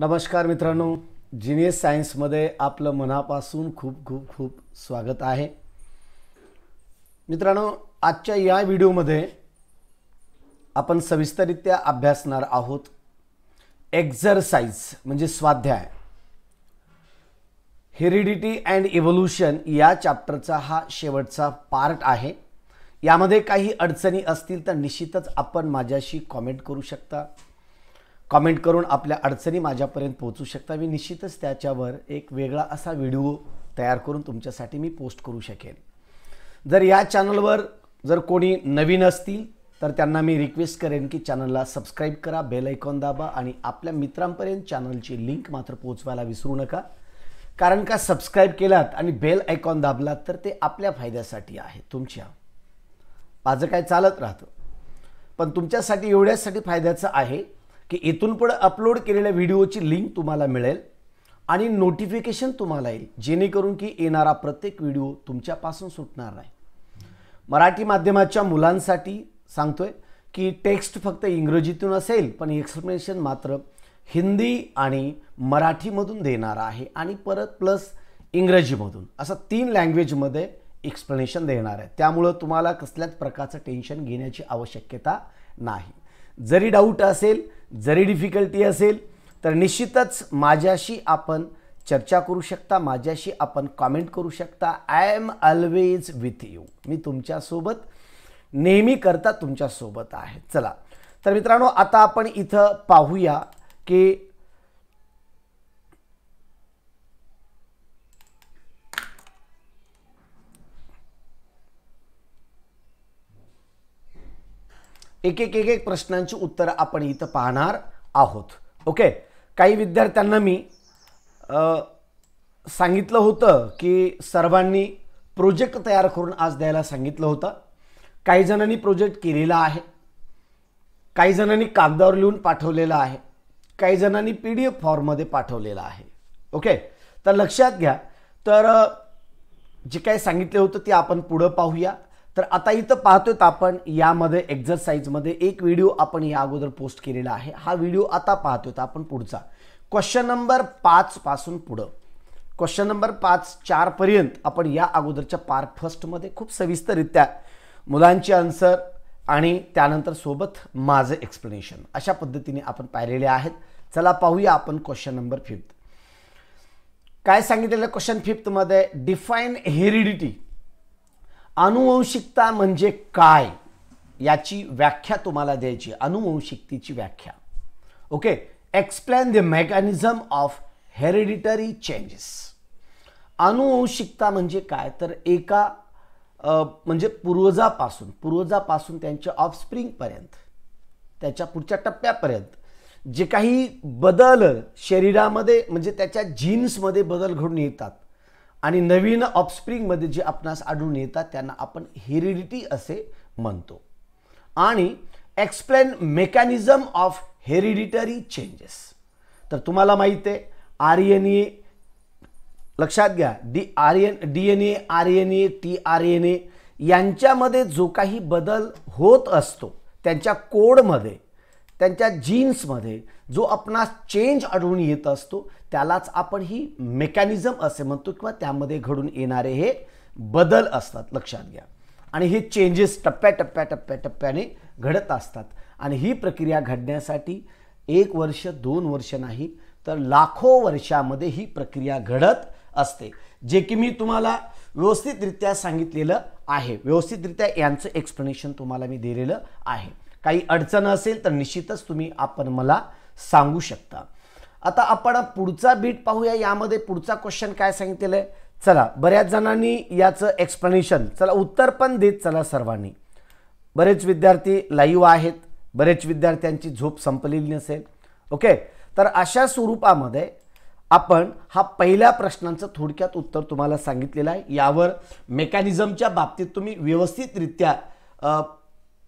नमस्कार मित्रांनो जिनियस सायन्समध्ये आपलं मनापासून खूप खूप खूप स्वागत आहे मित्रांनो आजच्या या व्हिडिओमध्ये आपण सविस्तरित्या अभ्यासणार आहोत एक्झरसाइज म्हणजे स्वाध्याय हेरिडिटी अँड इव्होल्युशन या चॅप्टरचा हा शेवटचा पार्ट आहे यामध्ये काही अडचणी असतील तर निश्चितच आपण माझ्याशी कॉमेंट करू शकता कॉमेंट करून आपल्या अडचणी माझ्यापर्यंत पोहोचू शकता मी निश्चितच त्याच्यावर एक वेगळा असा व्हिडिओ तयार करून तुमच्यासाठी मी पोस्ट करू शकेन जर या चॅनलवर जर कोणी नवीन असतील तर त्यांना मी रिक्वेस्ट करेन की चॅनलला सबस्क्राईब करा बेल ऐकॉन दाबा आणि आपल्या मित्रांपर्यंत चॅनलची लिंक मात्र पोचवायला विसरू नका कारण का सबस्क्राईब केलात आणि बेल ऐकॉन दाबलात तर ते आपल्या फायद्यासाठी आहे तुमच्या माझं काय चालत राहतं पण तुमच्यासाठी एवढ्यासाठी फायद्याचं आहे की इथून पण अपलोड केलेल्या व्हिडिओची लिंक तुम्हाला मिळेल आणि नोटिफिकेशन तुम्हाला येईल जेणेकरून की येणारा प्रत्येक व्हिडिओ तुमच्यापासून सुटणार नाही मराठी माध्यमाच्या मुलांसाठी सांगतोय की टेक्स्ट फक्त इंग्रजीतून असेल पण एक्सप्लेनेशन मात्र हिंदी आणि मराठीमधून देणार आहे आणि परत प्लस इंग्रजीमधून असं तीन लँग्वेजमध्ये एक्सप्लेनेशन देणार आहे त्यामुळं तुम्हाला कसल्याच प्रकारचं टेन्शन घेण्याची आवश्यकता नाही जरी डाऊट असेल जरी डिफिकल्टी असेल तर निश्चितच माझ्याशी आपण चर्चा करू शकता माझ्याशी आपण कॉमेंट करू शकता I am always with you मी तुमच्यासोबत नेहमी करता तुमच्यासोबत आहे चला तर मित्रांनो आता आपण इथं पाहूया की एक एक एक एक प्रश्नांची उत्तरं आपण इथं पाहणार आहोत ओके काही विद्यार्थ्यांना मी सांगितलं होतं की सर्वांनी प्रोजेक्ट तयार करून आज द्यायला सांगितलं होतं काही जणांनी प्रोजेक्ट केलेला आहे काही जणांनी कागदावर लिहून पाठवलेला आहे काही जणांनी पी डी एफ फॉर्ममध्ये पाठवलेला आहे ओके तर लक्षात घ्या तर जे काही सांगितले होतं ते आपण पुढं पाहूया तर आता इथं पाहतोय आपण यामध्ये एक्झरसाईजमध्ये एक व्हिडिओ आपण या अगोदर पोस्ट केलेला आहे हा व्हिडिओ आता पाहतोय आपण पुढचा क्वेश्चन नंबर पाच पासून पुढं क्वेश्चन नंबर पाच चारपर्यंत आपण या अगोदरच्या पार्ट फर्स्टमध्ये खूप सविस्तररित्या मुलांचे आन्सर आणि त्यानंतर सोबत माझं एक्सप्लेनेशन अशा पद्धतीने आपण पाहिलेले आहेत चला पाहूया आपण क्वेश्चन नंबर फिफ्थ काय सांगितलेलं क्वेश्चन फिफ्थमध्ये डिफाईन हेरिडिटी अनुवंशिकता म्हणजे काय याची व्याख्या तुम्हाला द्यायची अनुवंशिकतेची व्याख्या okay explain the mechanism of hereditary changes अनुवंशिकता म्हणजे काय तर एका म्हणजे पूर्वजापासून पूर्वजापासून त्यांच्या ऑफस्प्रिंगपर्यंत त्याच्या पुढच्या टप्प्यापर्यंत जे काही बदल शरीरामध्ये म्हणजे त्याच्या जीन्समध्ये बदल घडून येतात आणि नवीन ऑफस्प्रिंगमध्ये जे आपणास आढळून येतात त्यांना आपण हेरिडिटी असे म्हणतो आणि explain mechanism of hereditary changes तर तुम्हाला माहिती आहे आर एन ए लक्षात घ्या D R N D N A R N A T R N A यांच्यामध्ये जो काही बदल होत असतो त्यांच्या कोडमध्ये त्यांच्या जीन्समध्ये जो आपणास चेंज आढळून येत असतो त्यालाच आपण ही मेकॅनिझम असे म्हणतो किंवा त्यामध्ये घडून येणारे हे बदल असतात लक्षात घ्या आणि हे चेंजेस टप्प्या टप्प्या घडत असतात आणि ही प्रक्रिया घडण्यासाठी एक वर्ष दोन वर्ष नाही तर लाखो वर्षामध्ये ही प्रक्रिया घडत असते जे की मी तुम्हाला व्यवस्थितरित्या सांगितलेलं आहे व्यवस्थितरित्या यांचं एक्सप्लेनेशन तुम्हाला मी दिलेलं आहे काही अडचण असेल तर निश्चितच तुम्ही आपण मला सांगू शकता आता आपण पुढचा बीट पाहूया यामध्ये पुढचा क्वेश्चन काय सांगितलेलं आहे चला बऱ्याच जणांनी याचं एक्सप्लेनेशन चला उत्तर पण देत चला सर्वांनी बरेच विद्यार्थी लाईव्ह आहेत बरेच विद्यार्थ्यांची झोप संपलेली नसेल ओके तर अशा स्वरूपामध्ये आपण हा पहिल्या प्रश्नांचं थोडक्यात उत्तर तुम्हाला सांगितलेलं आहे यावर मेकॅनिझमच्या बाबतीत तुम्ही व्यवस्थितरित्या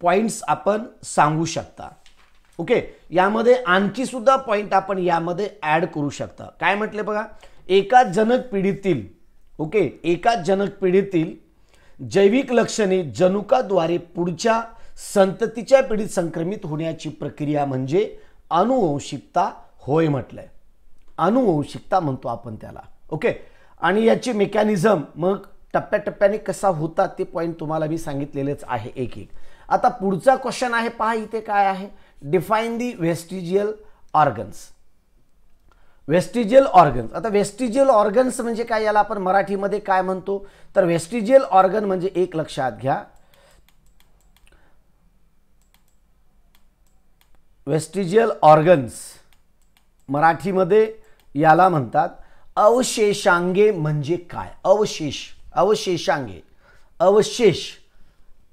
पॉईंट्स आपण सांगू शकता ओके यामध्ये आणखी सुद्धा पॉईंट आपण यामध्ये ॲड करू शकता काय म्हटले बघा एका जनक पिढीतील ओके एका जनक पिढीतील जैविक लक्षणे जनुकाद्वारे पुढच्या संततीच्या पिढीत संक्रमित होण्याची प्रक्रिया म्हणजे अनुवंशिकता होय म्हटलंय अनुवंशिकता म्हणतो आपण त्याला ओके आणि याची मेकॅनिझम मग टप्प्याटप्प्याने कसा होता ते पॉईंट तुम्हाला मी सांगितलेलेच आहे एक एक आता पुढचा क्वेश्चन आहे पहा इथे काय आहे define the vestigial organs vestigial organs आता वेस्टिजियल ऑर्गन्स म्हणजे काय याला आपण मराठीमध्ये काय म्हणतो तर वेस्टिजियल ऑर्गन म्हणजे एक लक्षात घ्या वेस्टिजियल ऑर्गन्स मराठीमध्ये याला म्हणतात अवशेषांगे म्हणजे काय अवशेष अवशेषांगे अवशेष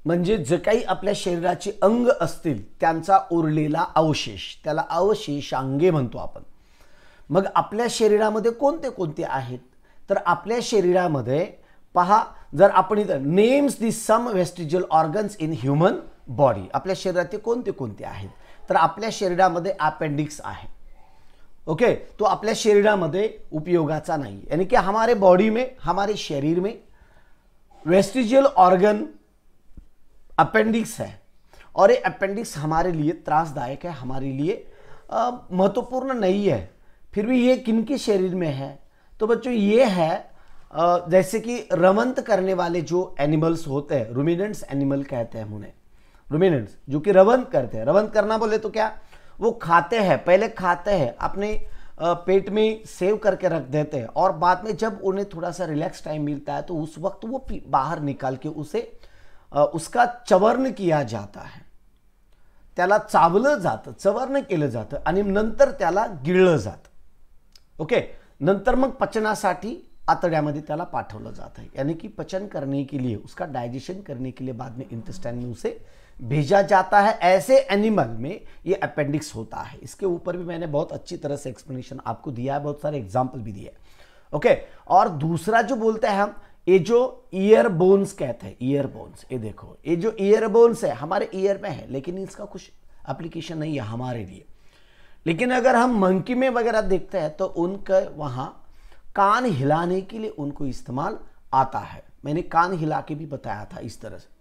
म्हणजे जे काही आपल्या शरीराचे अंग असतील त्यांचा उरलेला अवशेष त्याला अवशेषांगे म्हणतो आपण मग आपल्या शरीरामध्ये कोणते कोणते आहेत तर आपल्या शरीरामध्ये पहा जर आपण इथं names the some vestigial organs in human body आपल्या शरीराचे कोणते कोणते आहेत तर आपल्या शरीरामध्ये अपेंडिक्स आहे ओके तो आपल्या शरीरामध्ये उपयोगाचा नाही यानी की हमारे बॉडी में हमारे शरीर में वेस्टिजियल ऑर्गन अपेंडिक्स है और ये अपेंडिक्स हमारे लिए त्रासदायक है हमारे लिए महत्वपूर्ण नहीं है फिर भी ये किन के शरीर में है तो बच्चों ये है आ, जैसे कि रवंत करने वाले जो एनिमल्स होते हैं रुमिनेंट्स एनिमल कहते हैं हम उन्हें रुमिनेंट्स जो कि रवंत करते हैं रवंत करना बोले तो क्या वो खाते हैं पहले खाते हैं अपने पेट में सेव करके रख देते हैं और बाद में जब उन्हें थोड़ा सा रिलैक्स टाइम मिलता है तो उस वक्त वो बाहर निकाल के उसे उसका चवर्ण किया जाता है त्याला चावल जातं चवर्ण केलं जातं आणि नंतर त्याला गिळलं जातं ओके नंतर मग पचना आतड्यामध्ये त्याला पाठवलं जाता है यानी कि पचन करने के लिए उसका डाइजेशन करने के लिए बाद में इंटेस्टाइन में उसे भेजा जाता है ऐसे एनिमल में ये अपेंडिक्स होता है इसके ऊपर भी मैंने बहुत अच्छी तरह से एक्सप्लेनेशन आपको दिया है बहुत सारे एग्जाम्पल भी दिया है ओके और दूसरा जो बोलते हैं हम ये जो ईयर बोन्स कहते हैं ईयर बोन्स ये देखो ये जो ईयर बोन्स है हमारे ईयर में है लेकिन इसका कुछ एप्लीकेशन नहीं है हमारे लिए लेकिन अगर हम मंकी में वगैरह देखते हैं तो उनके वहां कान हिलाने के लिए उनको इस्तेमाल आता है मैंने कान हिला के भी बताया था इस तरह से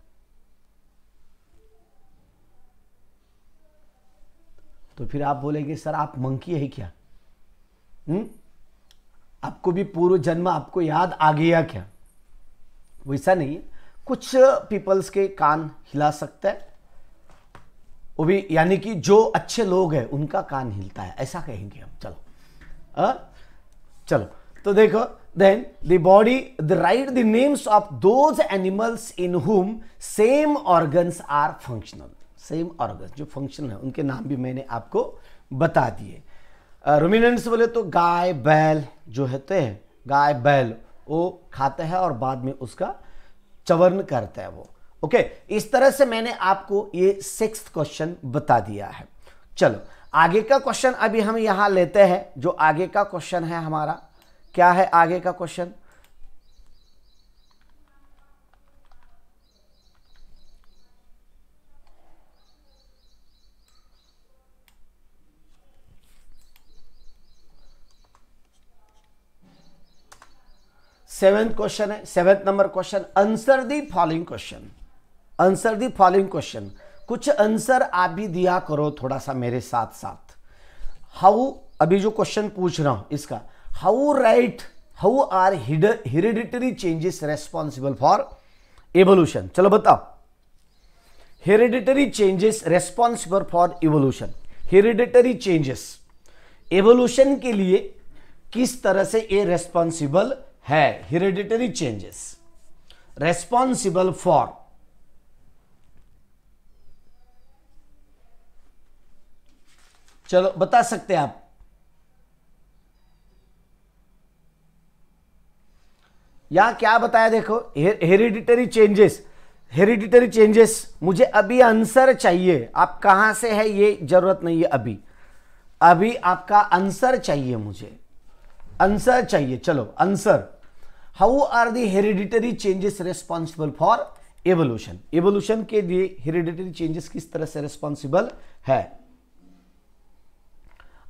तो फिर आप बोलेंगे सर आप मंकी है क्या हुँ? हम्म? आपको भी पूर्व जन्म आपको याद आ गया क्या वैसा नहीं कुछ पीपल्स के कान हिला सकता है वो भी यानी कि जो अच्छे लोग हैं उनका कान हिलता है ऐसा कहेंगे हम चलो आ? चलो तो देखो then the body the write the names of those animals in whom same organs are functional same organ जो फंक्शन है उनके नाम भी मैंने आपको बता दिए रोमिनेंट्स बोले तो गाय बैल जो है गाय बैल वो खाता है और बाद में उसका चवर्ण करता है वो ओके okay, इस तरह से मैंने आपको ये सिक्स क्वेश्चन बता दिया है चलो आगे का क्वेश्चन अभी हम यहां लेते हैं जो आगे का क्वेश्चन है हमारा क्या है आगे का क्वेश्चन सेवेंथ क्वेश्चन है seventh number question answer the following question answer the following question कुछ आंसर आप भी दिया करो थोड़ा सा मेरे साथ साथ हाउ अभी जो क्वेश्चन पूछ रहा हूं इसका how write how are hereditary changes responsible for evolution चलो बताओ hereditary changes responsible for evolution hereditary changes evolution के लिए किस तरह से ये रेस्पॉन्सिबल है हेरिडिटरी चेंजेस रेस्पॉन्सिबल फॉर चलो बता सकते हैं आप यहां क्या बताया देखो हेरिडिटरी चेंजेस हेरिडिटरी चेंजेस मुझे अभी आंसर चाहिए आप कहां से है ये जरूरत नहीं है अभी अभी आपका आंसर चाहिए मुझे आंसर चाहिए चलो answer how are the hereditary changes responsible for evolution evolution के लिए हेरिडिटरी चेंजेस किस तरह से रेस्पॉन्सिबल है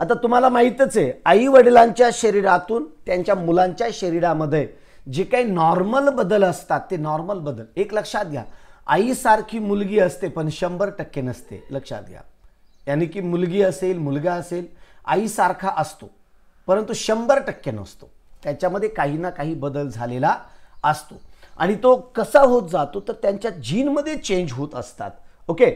आता तुम्हाला माहितच आहे आई वडिलांच्या शरीरातून त्यांच्या मुलांच्या शरीरामध्ये जे काही नॉर्मल बदल असतात ते नॉर्मल बदल एक लक्षात घ्या आईसारखी मुलगी असते पण शंभर टक्के नसते लक्षात घ्या यानी की मुलगी असेल मुलगा असेल सारखा असतो परंतु शंभर टक्के नसतो त्याच्यामध्ये काही ना काही बदल झालेला असतो आणि तो कसा होत जातो तर त्यांच्या जीनमध्ये चेंज होत असतात ओके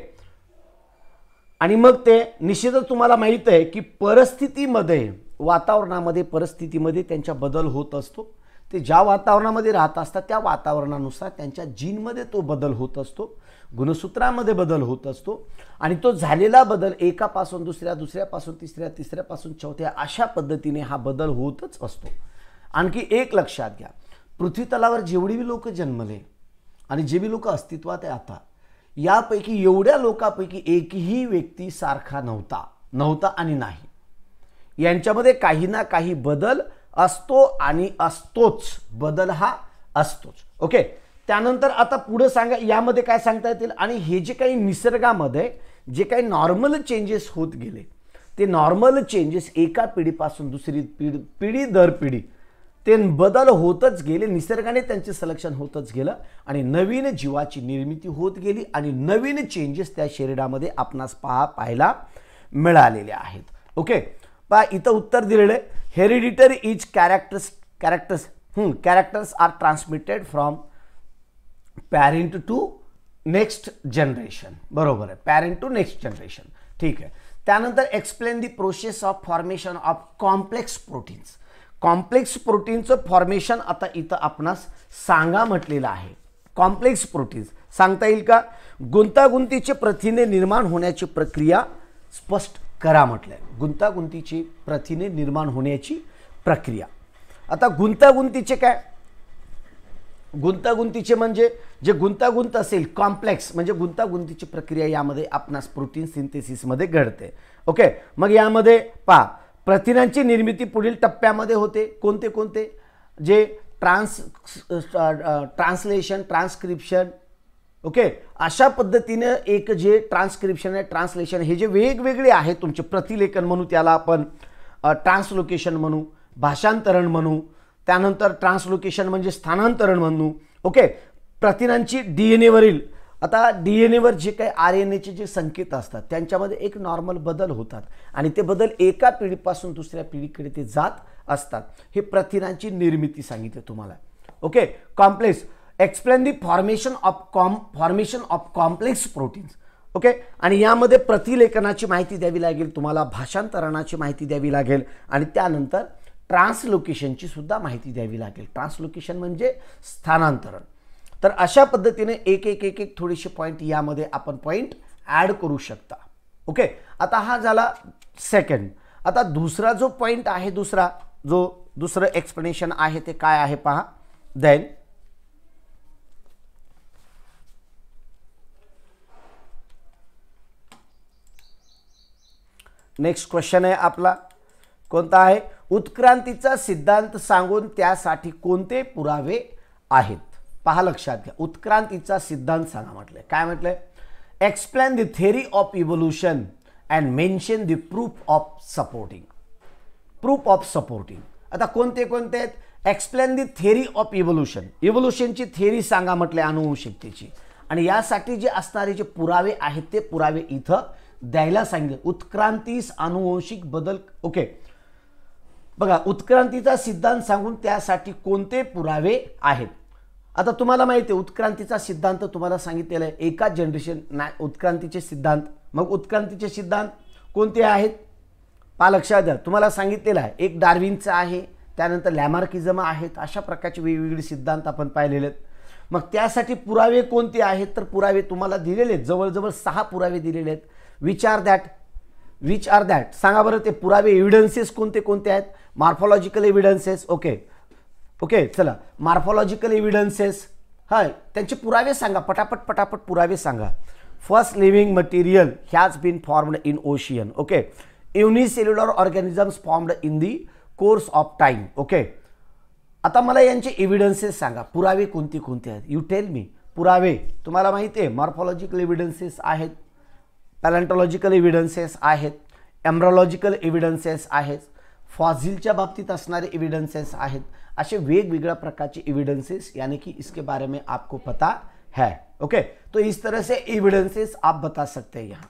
आणि मग ते निश्चितच तुम्हाला माहीत आहे की परिस्थितीमध्ये वातावरणामध्ये परिस्थितीमध्ये त्यांच्या बदल होत असतो ते ज्या वातावरणामध्ये राहत असतात त्या वातावरणानुसार त्यांच्या जीनमध्ये तो बदल होत असतो गुणसूत्रामध्ये बदल होत असतो आणि तो झालेला बदल एकापासून दुसऱ्या दुसऱ्यापासून तिसऱ्या तिसऱ्यापासून चौथ्या अशा पद्धतीने हा बदल होतच असतो आणखी एक लक्षात घ्या पृथ्वीतलावर जेवढी लोक जन्मले आणि जे बी लोक अस्तित्वात आहे आता यापैकी एवढ्या लोकांपैकी एकही व्यक्ती सारखा नव्हता नव्हता आणि नाही यांच्यामध्ये काही ना काही बदल असतो आणि असतोच बदल हा असतोच ओके त्यानंतर आता पुढं सांगा यामध्ये काय सांगता येतील आणि हे जे काही निसर्गामध्ये जे काही नॉर्मल चेंजेस होत गेले ते नॉर्मल चेंजेस एका पिढीपासून दुसरी पिढी पिढी दर पिढी ते बदल होतच गेले निसर्गाने त्यांचे सलेक्शन होतच गेलं आणि नवीन जीवाची निर्मिती होत गेली आणि नवीन चेंजेस त्या शरीरामध्ये आपणास पहा पाहायला मिळालेले आहेत ओके पहा इथं उत्तर दिलेलं आहे hereditary is characters characters characters are transmitted from parent to next generation बरोबर आहे पॅरेंट टू नेक्स्ट जनरेशन ठीक आहे त्यानंतर explain the process of formation of complex proteins complex प्रोटीनचं फॉर्मेशन आता इथं आपणास सांगा म्हटलेलं आहे कॉम्प्लेक्स प्रोटीन्स सांगता येईल का गुंतागुंतीचे प्रथिने निर्माण होण्याची प्रक्रिया स्पष्ट करा म्हटलं आहे गुंतागुंतीची प्रथिने निर्माण होण्याची प्रक्रिया आता गुंतागुंतीचे काय गुंतागुंतीचे म्हणजे जे गुंतागुंत असेल कॉम्प्लेक्स म्हणजे गुंतागुंतीची प्रक्रिया यामध्ये आपणास प्रोटीन सिंथेसिसमध्ये घडते ओके मग यामध्ये पा प्रथिनांची निर्मिती पुढील टप्प्यामध्ये होते कोणते कोणते जे ट्रान्स ट्रान्सलेशन ट्रान्सक्रिप्शन ओके अशा पद्धतीनं एक जे ट्रान्सक्रिप्शन आहे ट्रान्सलेशन हे जे वेगवेगळे आहे तुमचे प्रतिलेखन म्हणू त्याला आपण ट्रान्सलोकेशन म्हणू भाषांतरण म्हणू त्यानंतर ट्रान्सलोकेशन म्हणजे स्थानांतरण म्हणू ओके प्रथिनांची डी एन एवरील आता डी एन एवर जे काही आर एन एचे जे संकेत असतात त्यांच्यामध्ये एक नॉर्मल बदल होतात आणि ते बदल एका पिढीपासून दुसऱ्या पिढीकडे ते जात असतात हे प्रथिनांची निर्मिती सांगितली तुम्हाला okay complex explain the formation of com formation of complex proteins okay आणि यामध्ये प्रतिलेखनाची माहिती द्यावी लागेल तुम्हाला भाषांतरणाची माहिती द्यावी लागेल आणि त्यानंतर ट्रान्सलोकेशनची सुद्धा माहिती द्यावी लागेल ट्रान्सलोकेशन म्हणजे स्थानांतरण तर अशा पद्धतीने एक एक एक एक थोडीशी पॉईंट यामध्ये आपण पॉईंट ॲड करू शकता ओके आता हा झाला सेकंड आता दुसरा जो पॉईंट आहे दुसरा जो दुसरं एक्सप्लेनेशन आहे ते काय आहे पहा देन नेक्स्ट क्वेश्चन आहे आपला कोणता आहे उत्क्रांतीचा सिद्धांत सांगून त्यासाठी कोणते पुरावे आहेत पहा लक्षात घ्या उत्क्रांतीचा सिद्धांत सांगा म्हटलंय काय म्हटलंय explain the theory of evolution and mention the proof of supporting proof of supporting आता कोणते कोणते आहेत explain the theory of evolution इव्होल्युशनची थेरी सांगा म्हटले अनुवंशिकतेची आणि यासाठी जे असणारे जे पुरावे आहेत ते पुरावे इथं द्यायला सांगितले उत्क्रांतीस अनुवंशिक बदल ओके बघा उत्क्रांतीचा सिद्धांत सांगून त्यासाठी कोणते पुरावे आहेत आता तुम्हाला माहिती आहे उत्क्रांतीचा सिद्धांत तुम्हाला सांगितलेला आहे एकाच जनरेशन ना उत्क्रांतीचे सिद्धांत मग उत्क्रांतीचे सिद्धांत कोणते आहेत पा लक्षात द्या तुम्हाला सांगितलेलं आहे एक डार्विनचा आहे त्यानंतर लॅमार्किझम आहेत अशा प्रकारचे वेगवेगळे सिद्धांत आपण पाहिलेले आहेत मग त्यासाठी पुरावे कोणते आहेत तर पुरावे तुम्हाला दिलेले आहेत जवळजवळ सहा पुरावे दिलेले आहेत विचार दॅट विच आर दॅट सांगा बरं ते पुरावे एव्हिडन्सेस कोणते कोणते आहेत मार्फॉलॉजिकल एव्हिडन्सेस ओके ओके चला मार्फॉलॉजिकल एव्हिडन्सेस हाय त्यांचे पुरावे सांगा पटापट पटापट पुरावे सांगा first living material has been formed in ocean okay unicellular organisms formed in the course of time okay आता मला यांचे एव्हिडन्सेस सांगा पुरावे कोणते कोणते आहेत यू टेल मी पुरावे तुम्हाला माहिती आहे मॉर्फॉलॉजिकल एव्हिडन्सेस आहेत पैलेंटोलॉजिकल एविडन्सेस आहेत एम्ब्रॉलॉजिकल एव्हिडन्सेस आहेत बाबतीत एविडन्सेस एविडेंसेस आहेत असे प्रकार के एविडन्सेस यानी कि इसके बारे में आपको पता है ओके तो इस तरह से एविडेंसेस आप बता सकते हैं यहाँ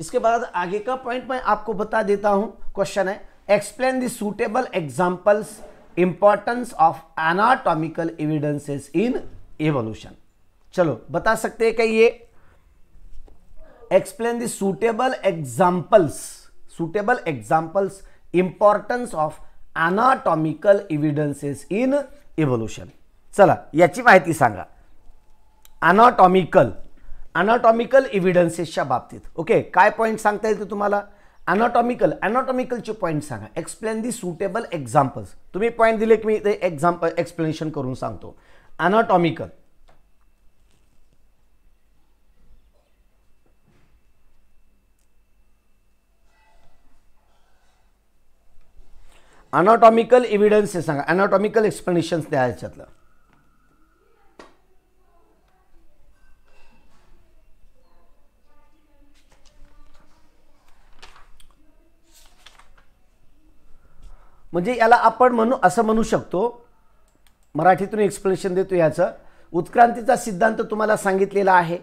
इसके बाद आगे का पॉइंट मैं आपको बता देता हूँ क्वेश्चन है explain the suitable examples importance of anatomical evidences in evolution चलो बता सकते हैं कि ये explain the suitable examples suitable examples importance of anatomical evidences in evolution चला याची माहिती सांगा अनाटॉमिकल अनाटॉमिकल इव्हिडन्सेसच्या बाबतीत ओके काय पॉईंट सांगता येईल तुम्हाला अनाटॉमिकल अनाटॉमिकलचे पॉईंट सांगा एक्सप्लेन दी सुटेबल एक्झाम्पल्स तुम्ही पॉईंट दिले की मी ते एक्झाम्पल एक्सप्लेनेशन करून सांगतो अनाटॉमिकल अनॉटॉमिकल एव्हिडन्स हे सांगा अनाटॉमिकल एक्सप्लेनेशन्स द्या ह्याच्यातलं म्हणजे याला आपण म्हणू असं म्हणू शकतो मराठीतून एक्सप्लेनेशन देतो याचं उत्क्रांतीचा सिद्धांत तुम्हाला सांगितलेला आहे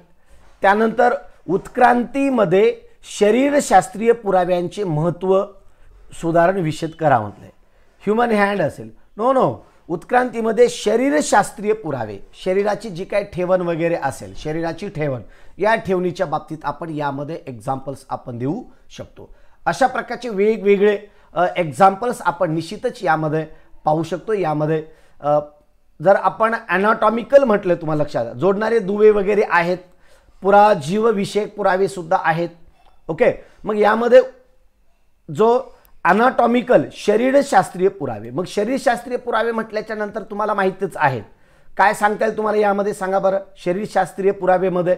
त्यानंतर उत्क्रांतीमध्ये शरीरशास्त्रीय पुराव्यांचे महत्त्व सुधारण विषद करा म्हटलं ह्युमन हँड असेल नो नो उत्क्रांतीमध्ये शरीरशास्त्रीय पुरावे शरीराची जी काय ठेवण वगैरे असेल शरीराची ठेवण या ठेवणीच्या बाबतीत आपण यामध्ये एक्झाम्पल्स आपण देऊ शकतो अशा प्रकारचे वेगवेगळे एक्झाम्पल्स आपण निश्चितच यामध्ये पाहू शकतो यामध्ये जर आपण ॲनाटॉमिकल म्हटलं तुम्हाला लक्षात जोडणारे दुवे वगैरे आहेत पुरा जीवविषयक पुरावेसुद्धा आहेत ओके मग यामध्ये जो अनाटॉमिकल शरीरशास्त्रीय पुरावे मग शरीरशास्त्रीय पुरावे म्हटल्याच्या नंतर तुम्हाला माहीतच आहेत काय सांगता येईल तुम्हाला यामध्ये सांगा बरं शरीरशास्त्रीय पुरावेमध्ये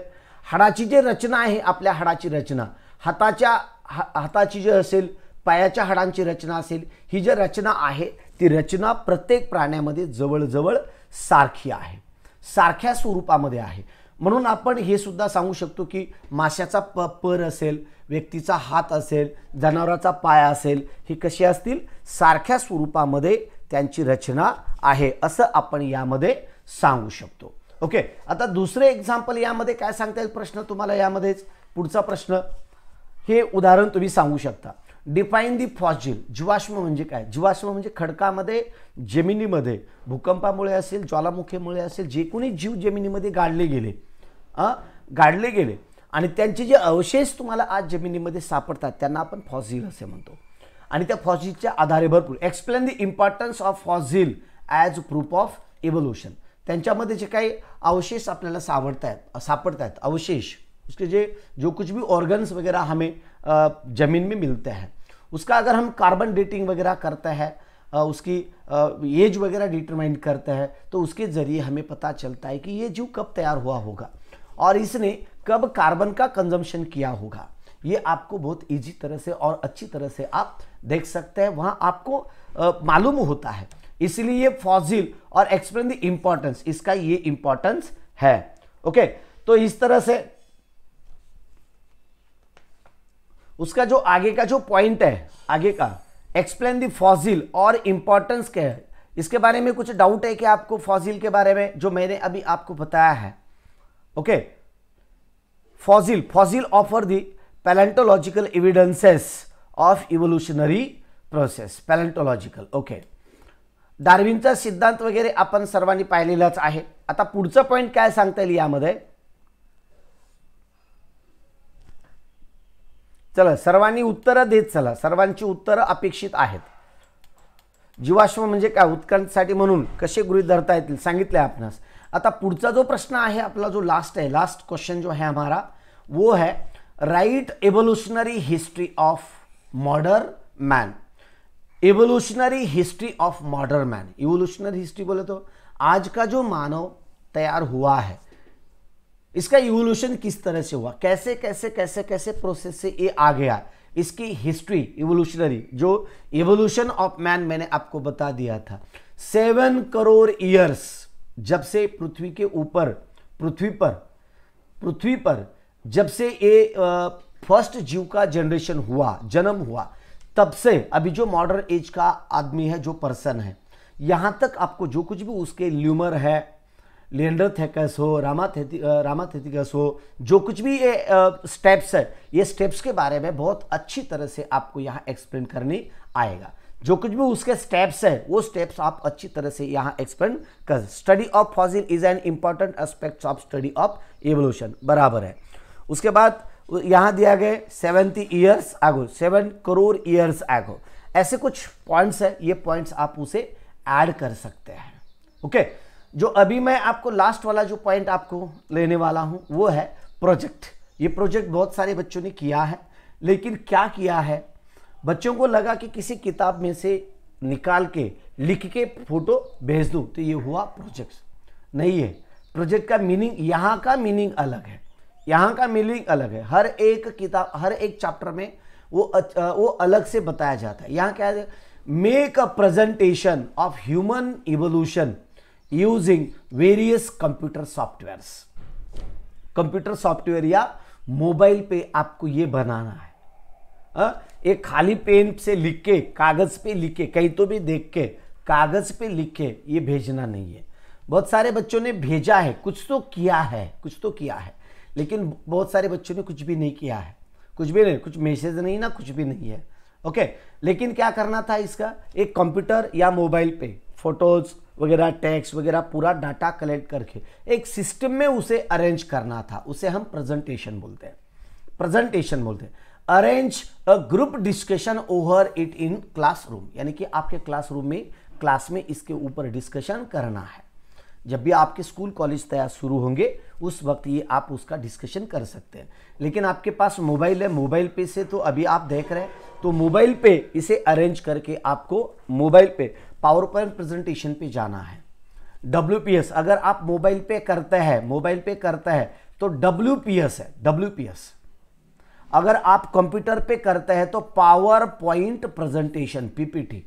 हाडाची जी रचना आहे आपल्या हाडाची रचना हाताच्या हा हाताची जी असेल पायाच्या हाडांची रचना असेल ही जी रचना आहे ती रचना प्रत्येक प्राण्यामध्ये जवळजवळ सारखी आहे सारख्या स्वरूपामध्ये आहे म्हणून आपण हे सुद्धा सांगू शकतो की माशाचा प पर असेल व्यक्तीचा हात असेल जनावराचा पाया असेल ही कशी असतील सारख्या स्वरूपामध्ये त्यांची रचना आहे असं आपण यामध्ये सांगू शकतो ओके आता दुसरे एक्झाम्पल यामध्ये काय सांगता येईल प्रश्न तुम्हाला यामध्येच पुढचा प्रश्न हे उदाहरण तुम्ही सांगू शकता डिफाईन दी फॉसिल जीवाश्म म्हणजे काय जीवाश्म म्हणजे खडकामध्ये जमिनीमध्ये भूकंपामुळे असेल ज्वालामुखीमुळे असेल जे कोणी जीव जमिनीमध्ये गाडले गेले गाडले गेले आणि त्यांचे जे अवशेष तुम्हाला आज जमिनीमध्ये सापडतात त्यांना आपण फॉझिल असे म्हणतो आणि त्या फॉझिलच्या आधारे भरपूर explain the importance of fossil as proof of evolution त्यांच्यामध्ये जे काही अवशेष आपल्याला सापडत आहेत सापडत आहेत अवशेष उसके जे जो कुछ भी ऑर्गन्स वगैरह हमें ज़मीन में मिलते हैं उसका अगर हम कार्बन डेटिंग वगैरह करते हैं उसकी एज वगैरह डिटरमाइन करते हैं तो उसके ज़रिए हमें पता चलता है कि ये जीव कब तैयार हुआ होगा और इसने कब कार्बन का कंजम्पशन किया होगा ये आपको बहुत इजी तरह से और अच्छी तरह से आप देख सकते हैं वहां आपको मालूम होता है इसलिए फॉजिल और एक्सप्लेन द इंपॉर्टेंस इसका ये इंपॉर्टेंस है ओके तो इस तरह से उसका जो आगे का जो पॉइंट है आगे का एक्सप्लेन द फॉजिल और इंपॉर्टेंस क्या है इसके बारे में कुछ डाउट है कि आपको फॉजिल के बारे में जो मैंने अभी आपको बताया है okay fossil fossil offer the paleontological evidences of evolutionary process Paleontological. Okay डार्विनचा सिद्धांत वगैरे आपण सर्वांनी पाहिलेलाच आहे आता पुढचं पॉईंट काय सांगता येईल यामध्ये चला सर्वांनी उत्तरं देत चला सर्वांची उत्तरं अपेक्षित आहेत जीवाश्म म्हणजे काय उत्कंठासाठी म्हणून कसे गृहित धरता येतील सांगितले आपणास आता पुढचा जो प्रश्न आहे आपला जो लास्ट है लास्ट क्वेश्चन जो है हमारा वो है right evolutionary history of modern man evolutionary history of modern man evolutionary history बोले तो आज का जो मानव तैयार हुआ है इसका इवोल्यूशन किस तरह से हुआ कैसे कैसे कैसे कैसे प्रोसेस से ये आ गया इसकी हिस्ट्री इवोल्यूशनरी जो इवोल्यूशन ऑफ मैन मैंने आपको बता दिया था सेवन करोड़ ईयर्स जब से पृथ्वी के ऊपर पृथ्वी पर पृथ्वी पर जब से ये फर्स्ट जीव का जनरेशन हुआ जन्म हुआ तब से अभी जो मॉडर्न एज का आदमी है जो पर्सन है यहाँ तक आपको जो कुछ भी उसके ल्यूमर है लेंडर थेकस हो रामा थे रामाथेतिकस हो जो कुछ भी ये स्टेप्स है ये स्टेप्स के बारे में बहुत अच्छी तरह से आपको यहाँ एक्सप्लेन करने आएगा जो कुछ भी उसके स्टेप्स है वो स्टेप्स आप अच्छी तरह से यहाँ एक्सप्लेन कर study of fossil is an important aspect of study of evolution बराबर है उसके बाद यहाँ दिया गया सेवेंटी ईयर्स आगो सेवन करोड़ ईयर्स आगो ऐसे कुछ पॉइंट्स है ये पॉइंट्स आप उसे ऐड कर सकते हैं ओके जो अभी मैं आपको लास्ट वाला जो पॉइंट आपको लेने वाला हूँ वो है प्रोजेक्ट ये प्रोजेक्ट बहुत सारे बच्चों ने किया है लेकिन क्या किया है बच्चों को लगा कि किसी किताब में से निकाल के लिख के फोटो भेज दूँ तो ये हुआ प्रोजेक्ट नहीं है प्रोजेक्ट का मीनिंग यहाँ का मीनिंग अलग है यहाँ का मीनिंग अलग है हर एक किताब हर एक चैप्टर में वो वो अलग से बताया जाता है यहाँ क्या है make a presentation of human evolution using various computer softwares computer software या मोबाइल पे आपको ये बनाना है आ? हाँ? एक खाली पेन से लिख के कागज़ पे लिख के कहीं तो भी देख के कागज़ पे लिख के ये भेजना नहीं है बहुत सारे बच्चों ने भेजा है कुछ तो किया है कुछ तो किया है लेकिन बहुत सारे बच्चों ने कुछ भी नहीं किया है कुछ भी नहीं कुछ मैसेज नहीं ना कुछ भी नहीं है ओके लेकिन क्या करना था इसका एक कंप्यूटर या मोबाइल पे फोटोज़ वगैरह टैक्स वगैरह पूरा डाटा कलेक्ट करके एक सिस्टम में उसे अरेंज करना था उसे हम प्रेजेंटेशन बोलते हैं प्रेजेंटेशन बोलते हैं arrange a group discussion over it in classroom यानी कि आपके क्लासरूम में क्लास में इसके ऊपर डिस्कशन करना है जब भी आपके स्कूल कॉलेज तैयार शुरू होंगे उस वक्त ये आप उसका डिस्कशन कर सकते हैं लेकिन आपके पास मोबाइल है मोबाइल पे से तो अभी आप देख रहे हैं तो मोबाइल पे इसे अरेंज करके आपको मोबाइल पे पावर पॉइंट प्रेजेंटेशन पे जाना है डब्ल्यू अगर आप मोबाइल पे करते हैं मोबाइल पे करते हैं तो डब्ल्यू है डब्ल्यू अगर आप कंप्यूटर पे करते हैं तो PowerPoint presentation PPT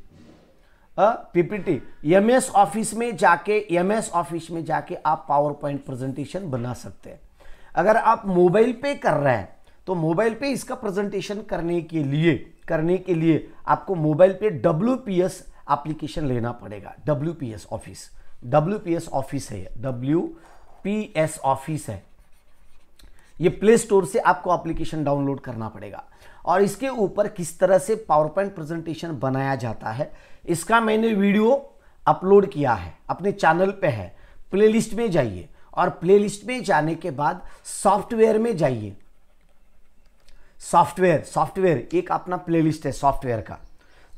PPT MS Office में जाके एमएस ऑफिस में जाके आप पावर पॉइंट प्रेजेंटेशन बना सकते हैं अगर आप मोबाइल पे कर रहे हैं तो मोबाइल पे इसका प्रेजेंटेशन करने के लिए करने के लिए आपको मोबाइल पे डब्ल्यू पी एस एप्लीकेशन लेना पड़ेगा W P S Office W P S Office है डब्ल्यू पी एस ऑफिस है ये प्ले स्टोर से आपको एप्लीकेशन डाउनलोड करना पड़ेगा और इसके ऊपर किस तरह से पावर पॉइंट प्रेजेंटेशन बनाया जाता है इसका मैंने वीडियो अपलोड किया है अपने चैनल पे है प्लेलिस्ट में जाइए और प्लेलिस्ट में जाने के बाद सॉफ्टवेयर में जाइए सॉफ्टवेयर सॉफ्टवेयर एक अपना प्लेलिस्ट है सॉफ्टवेयर का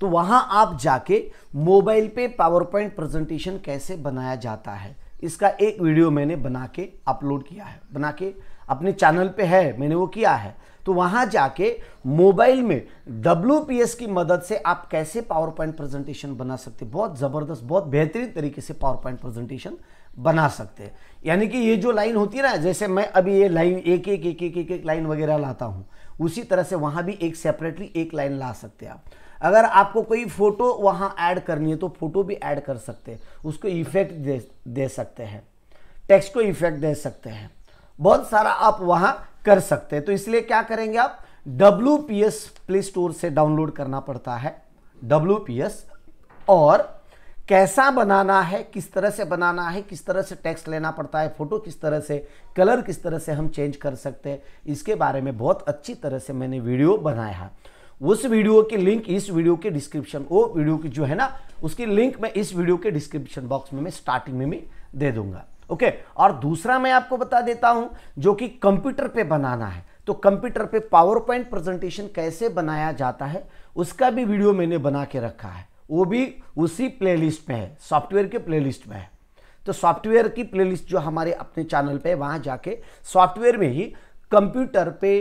तो वहां आप जाके मोबाइल पे पावर पॉइंट प्रेजेंटेशन कैसे बनाया जाता है इसका एक वीडियो मैंने बना के अपलोड किया है बना के अपने चैनल पे है मैंने वो किया है तो वहाँ जाके मोबाइल में डब्ल्यू की मदद से आप कैसे पावर पॉइंट प्रेजेंटेशन बना सकते बहुत ज़बरदस्त बहुत बेहतरीन तरीके से पावर पॉइंट प्रेजेंटेशन बना सकते हैं यानी कि ये जो लाइन होती है ना जैसे मैं अभी ये लाइन एक एक एक एक एक एक लाइन वगैरह लाता हूँ उसी तरह से वहाँ भी एक सेपरेटली एक लाइन ला सकते हैं आप अगर आपको कोई फ़ोटो वहाँ ऐड करनी है तो फ़ोटो भी ऐड कर सकते हैं उसको इफेक्ट दे दे सकते हैं टेक्स्ट को इफेक्ट दे सकते हैं बहुत सारा आप वहां कर सकते हैं तो इसलिए क्या करेंगे आप W P S Play Store से डाउनलोड करना पड़ता है डब्ल्यू पी एस और कैसा बनाना है किस तरह से बनाना है किस तरह से टेक्स्ट लेना पड़ता है फोटो किस तरह से कलर किस तरह से हम चेंज कर सकते हैं इसके बारे में बहुत अच्छी तरह से मैंने वीडियो बनाया है उस वीडियो की लिंक इस वीडियो के डिस्क्रिप्शन वो वीडियो की जो है ना उसकी लिंक मैं इस वीडियो के डिस्क्रिप्शन बॉक्स में मैं स्टार्टिंग में भी दे दूंगा ओके okay, और दूसरा मैं आपको बता देता हूं जो कि कंप्यूटर पे बनाना है तो कंप्यूटर पे पावर पॉइंट प्रेजेंटेशन कैसे बनाया जाता है उसका भी वीडियो मैंने बना के रखा है वो भी उसी प्लेलिस्ट में है सॉफ्टवेयर के प्लेलिस्ट में है तो सॉफ्टवेयर की प्लेलिस्ट जो हमारे अपने चैनल पे वहां जाके सॉफ्टवेयर में ही कंप्यूटर पे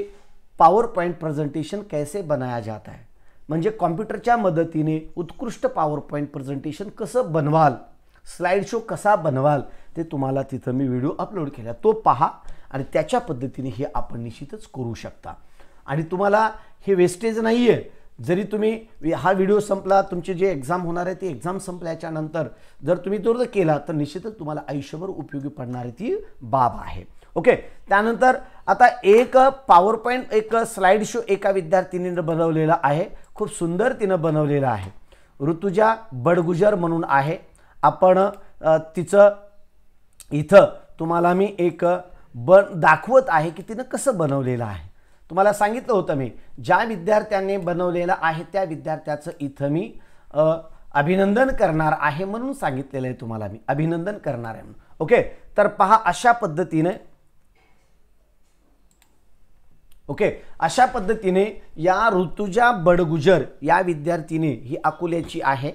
पावर पॉइंट प्रेजेंटेशन कैसे बनाया जाता है म्हणजे कॉम्प्युटरच्या मदतीने उत्कृष्ट पॉवर पॉईंट प्रेझेंटेशन कसं बनवाल स्लाइड शो कसा बनवाल ते तुम्हाला तिथं मी व्हिडिओ अपलोड केला तो पहा आणि त्याच्या पद्धतीने हे आपण निश्चितच करू शकता आणि तुम्हाला हे वेस्टेज नाही आहे जरी तुम्ही हा व्हिडिओ संपला तुमचे जे एक्झाम होणार आहे ती एक्झाम संपल्याच्या नंतर जर तुम्ही तो केला तर निश्चितच तुम्हाला आयुष्यभर उपयोगी पडणारी ती बाब आहे ओके त्यानंतर आता एक पॉवर पॉईंट एक स्लाइड शो एका विद्यार्थिनीनं बनवलेला आहे खूप सुंदर तिनं बनवलेला आहे ऋतुजा बडगुजर म्हणून आहे आपण तिचं इथं तुम्हाला मी एक बन दाखवत आहे की तिनं कसं बनवलेलं आहे तुम्हाला सांगितलं होतं मी ज्या विद्यार्थ्यांनी बनवलेलं आहे त्या विद्यार्थ्याचं इथं मी अभिनंदन करणार आहे म्हणून सांगितलेलं आहे तुम्हाला मी अभिनंदन करणार आहे म्हणून ओके तर पहा अशा पद्धतीने ओके अशा पद्धतीने या ऋतुजा बडगुजर या विद्यार्थीने ही अकोल्याची आहे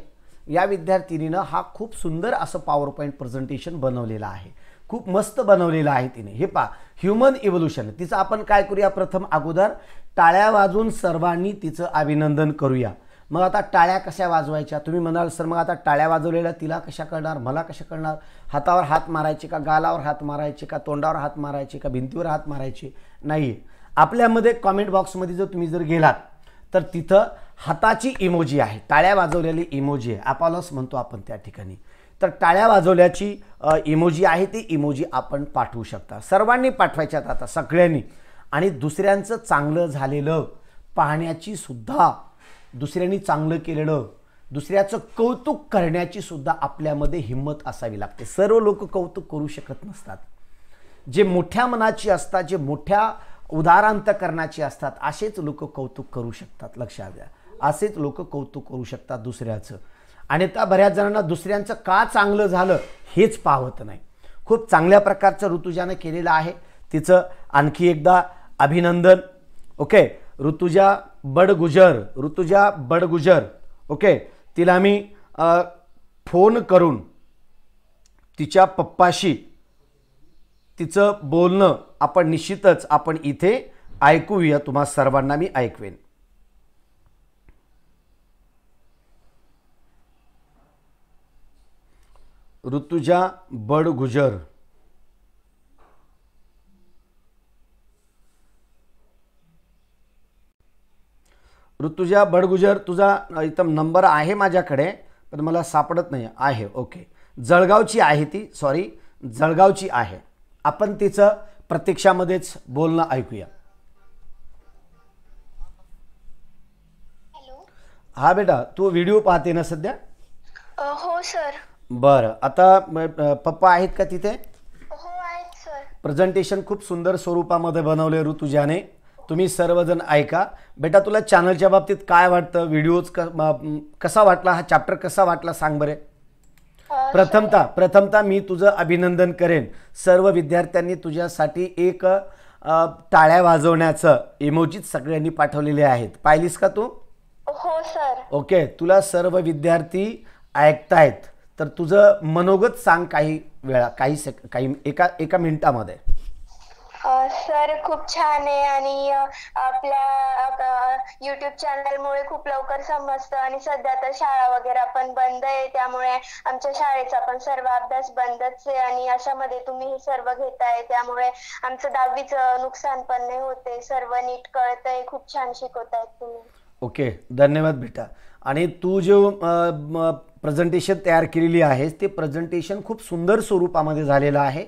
या विद्यार्थिनीनं हा खूप सुंदर असं पॉवर पॉईंट प्रेझेंटेशन बनवलेलं आहे खूप मस्त बनवलेलं आहे तिने हे पा ह्युमन इव्होल्युशन तिचं आपण काय करूया प्रथम अगोदर टाळ्या वाजून सर्वांनी तिचं अभिनंदन करूया मग आता टाळ्या कशा वाजवायच्या तुम्ही म्हणाल सर मग आता टाळ्या वाजवलेल्या तिला कशा करणार मला कशा करणार हातावर हात मारायचे का गालावर हात मारायचे का तोंडावर हात मारायचे का भिंतीवर हात मारायचे नाही आपल्यामध्ये कॉमेंट बॉक्समध्ये जर तुम्ही जर गेलात तर तिथं हाताची इमोजी आहे टाळ्या वाजवलेली इमोजी आहे आपालस म्हणतो आपण त्या ठिकाणी तर टाळ्या वाजवल्याची इमोजी आहे ती इमोजी आपण पाठवू शकता सर्वांनी पाठवायच्यात आता सगळ्यांनी आणि दुसऱ्यांचं चांगलं झालेलं पाहण्याची सुद्धा दुसऱ्यांनी चांगलं केलेलं दुसऱ्याचं कौतुक करण्याची सुद्धा आपल्यामध्ये हिंमत असावी लागते सर्व लोक कौतुक करू शकत नसतात जे मोठ्या मनाची असतात जे मोठ्या उदारांतकरणाची असतात असेच लोक कौतुक करू शकतात लक्षात घ्या असेच लोक कौतुक करू शकतात दुसऱ्याचं आणि त्या बऱ्याच जणांना दुसऱ्यांचं का चांगलं झालं हेच पाहत नाही खूप चांगल्या प्रकारचं ऋतुजानं केलेलं आहे तिचं आणखी एकदा अभिनंदन ओके ऋतुजा बडगुजर ऋतुजा बडगुजर ओके तिला मी फोन करून तिच्या पप्पाशी तिचं बोलणं आपण निश्चितच आपण इथे ऐकूया तुम्हा सर्वांना मी ऐकवेन ऋतुजा बडगुजर ऋतुजा बडगुजर तुझा एकदम नंबर आहे माझ्याकडे पण मला सापडत नाही आहे ओके जळगावची आहे ती सॉरी जळगावची आहे आपण तिचं प्रतीक्षामध्येच बोलणं ऐकूया हा बेटा तू व्हिडिओ पाहते ना सध्या हो सर बर आता पप्पा आहेत का तिथे प्रेझेंटेशन हो, खूप सुंदर स्वरूपामध्ये बनवले ऋतुजाने तुम्ही सर्वजण ऐका बेटा तुला चॅनलच्या बाबतीत काय वाटतं व्हिडिओज कसा वाटला हा चॅप्टर कसा वाटला सांग बरे प्रथमता प्रथमता मी तुझं अभिनंदन करेन सर्व विद्यार्थ्यांनी तुझ्यासाठी एक टाळ्या वाजवण्याचं इमोजीत सगळ्यांनी पाठवलेले आहेत पाहिलीस का तू हो सर ओके तुला सर्व विद्यार्थी ऐकतायत तर तुझं मनोगत सांग काही वेळा काही सेक काही एका एका मिनिटामध्ये सर खूप छान आहे आणि आपल्या युट्यूब चॅनलमुळे खूप लवकर समजतं आणि सध्या तर शाळा वगैरे पण बंद आहे त्यामुळे आमच्या शाळेचा पण सर्व अभ्यास बंदच आहे आणि अशामध्ये तुम्ही हे सर्व घेताय त्यामुळे आमचं दहावीचं नुकसान पण नाही होते सर्व नीट कळतंय खूप छान शिकवतायत तुम्ही ओके धन्यवाद बेटा आणि तू जो प्रेझेंटेशन तयार केलेली आहे ते प्रेझेंटेशन खूप सुंदर स्वरूपामध्ये झालेलं आहे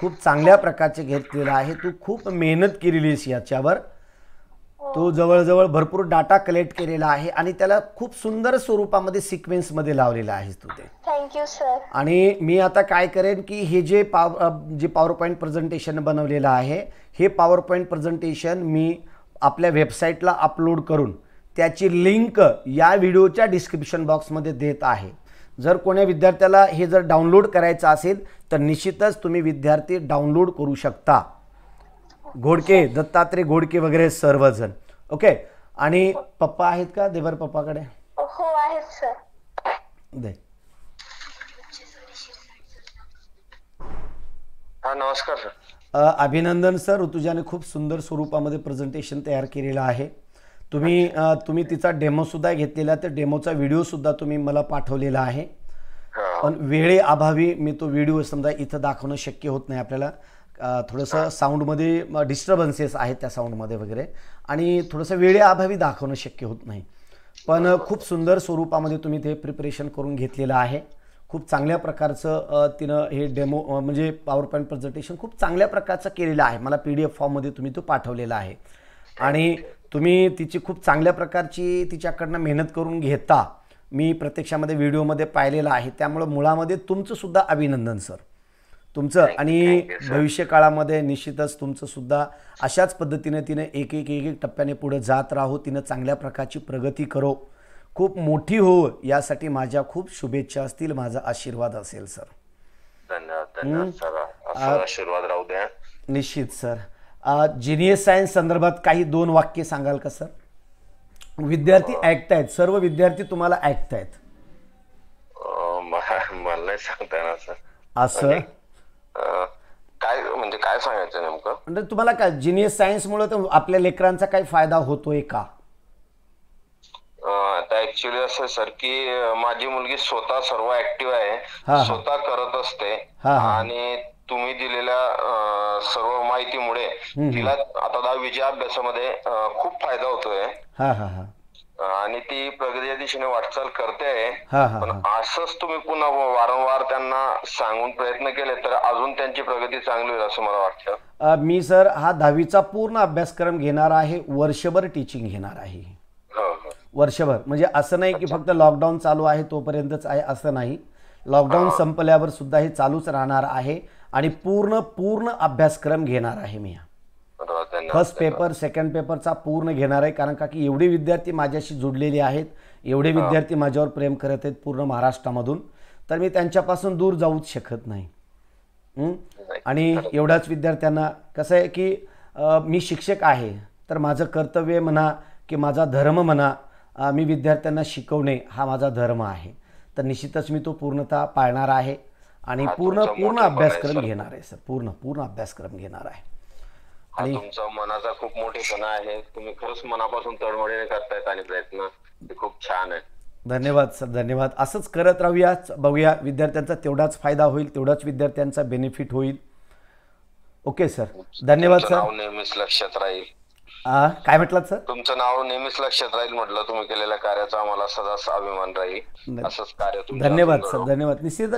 खूप चांगल्या प्रकारचे घेतलेलं आहे तू खूप मेहनत केलेलीस याच्यावर हो. तो जवळजवळ भरपूर डाटा कलेक्ट केलेला आहे आणि त्याला खूप सुंदर स्वरूपामध्ये सिक्वेन्समध्ये लावलेला आहेस तू ते थँक्यू सर आणि मी आता काय करेन की हे जे पाव जे पॉवर पॉईंट प्रेझेंटेशन बनवलेलं आहे हे पॉवर पॉईंट प्रेझेंटेशन मी आपल्या वेबसाईटला अपलोड करून त्याची लिंक या व्हिडिओच्या डिस्क्रिप्शन बॉक्समध्ये देत आहे जर कोण्या विद्यार्थ्याला हे जर डाउनलोड करायचं असेल तर निश्चितच तुम्ही विद्यार्थी डाउनलोड करू शकता घोडके दत्तात्रे घोडके वगैरे सर्वजण ओके आणि पप्पा आहेत का देवर पप्पाकडे हो आहेत सर दे नमस्कार सर अभिनंदन सर ऋतुजाने खूप सुंदर स्वरूपामध्ये प्रेझेंटेशन तयार केलेलं आहे तुम्ही तुम्ही तिचा डेमो सुद्धा घेतलेला तर डेमोचा व्हिडिओ सुद्धा तुम्ही मला पाठवलेला आहे पण वेळे अभावी मी तो व्हिडिओ समजा इथं दाखवणं शक्य होत नाही आपल्याला थोडंसं साऊंडमध्ये डिस्टर्बन्सेस आहेत त्या साऊंडमध्ये वगैरे आणि थोडंसं वेळेअभावी दाखवणं शक्य होत नाही पण खूप सुंदर स्वरूपामध्ये तुम्ही ते प्रिपरेशन करून घेतलेलं आहे खूप चांगल्या प्रकारचं तिनं हे डेमो म्हणजे पॉवर पॉईंट प्रेझेंटेशन खूप चांगल्या प्रकारचं केलेलं आहे मला पी डी एफ फॉर्ममध्ये तुम्ही तो पाठवलेला आहे आणि तुम्ही तिची खूप चांगल्या प्रकारची तिच्याकडनं मेहनत करून घेता मी प्रत्यक्षामध्ये व्हिडिओमध्ये पाहिलेला आहे त्यामुळं मुळामध्ये सुद्धा अभिनंदन सर तुमचं आणि भविष्य काळामध्ये निश्चितच सुद्धा अशाच पद्धतीने तिने एक एक एक एक टप्प्याने पुढे जात राहो तिनं चांगल्या प्रकारची प्रगती करो खूप मोठी हो यासाठी माझ्या खूप शुभेच्छा असतील माझा आशीर्वाद असेल सर धन्यवाद आशीर्वाद राहू द्या निश्चित सर जिनियस सायन्स संदर्भात काही दोन वाक्य सांगाल का सर विद्यार्थी ऐकतायत सर्व विद्यार्थी तुम्हाला ऐकतायत मला सांगता सर असं काय म्हणजे काय सांगायचं नेमकं म्हणजे तुम्हाला काय जिनियस सायन्स मुळे आपल्या लेकरांचा काही फायदा होतोय का ऍक्च्युली असं सर की माझी मुलगी स्वतः सर्व ऍक्टिव्ह आहे स्वतः करत असते आणि तुम्ही दिलेल्या सर्व माहितीमुळे तिला आता दहावीच्या अभ्यासामध्ये खूप फायदा होतोय आणि ती प्रगतीच्या दिशेने वाटचाल करते असंच तुम्ही पुन्हा वारंवार त्यांना सांगून प्रयत्न केले तर अजून त्यांची प्रगती चांगली होईल असं मला वाटतं मी सर हा दहावीचा पूर्ण अभ्यासक्रम घेणार आहे वर्षभर टीचिंग घेणार आहे हो, हो. वर्षभर म्हणजे असं नाही की फक्त लॉकडाऊन चालू आहे तोपर्यंतच आहे असं नाही लॉकडाऊन संपल्यावर सुद्धा हे चालूच राहणार आहे आणि पूर्ण पूर्ण अभ्यासक्रम घेणार आहे मी फर्स्ट पेपर सेकंड पेपरचा पूर्ण घेणार आहे कारण का की एवढे विद्यार्थी माझ्याशी जुडलेले आहेत एवढे विद्यार्थी माझ्यावर प्रेम करत आहेत पूर्ण महाराष्ट्रामधून तर मी त्यांच्यापासून दूर जाऊच शकत नाही आणि एवढ्याच विद्यार्थ्यांना कसं आहे की मी शिक्षक आहे तर माझं कर्तव्य म्हणा की माझा धर्म म्हणा मी विद्यार्थ्यांना शिकवणे हा माझा धर्म आहे तर निश्चितच मी तो पूर्णतः पाळणार आहे आणि पूर्ण पूर्ण अभ्यासक्रम घेणार आहे सर पूर्ण पूर्ण अभ्यासक्रम घेणार आहे आणि तुमचा मनाचा खूप मोठेपणा आहे तुम्ही खरंच मनापासून तळमळीने करतायत आणि प्रयत्न खूप छान आहे धन्यवाद सर धन्यवाद असंच करत राहूया बघूया विद्यार्थ्यांचा तेवढाच फायदा होईल तेवढाच विद्यार्थ्यांचा बेनिफिट होईल ओके सर धन्यवाद सर नेहमीच लक्षात राहील काय म्हटलं सर तुमचं नाव नेहमीच लक्षात राहील म्हटलं तुम्ही केलेल्या कार्याचा आम्हाला सदाच अभिमान राहील असंच कार्य धन्यवाद सर धन्यवाद निश्चित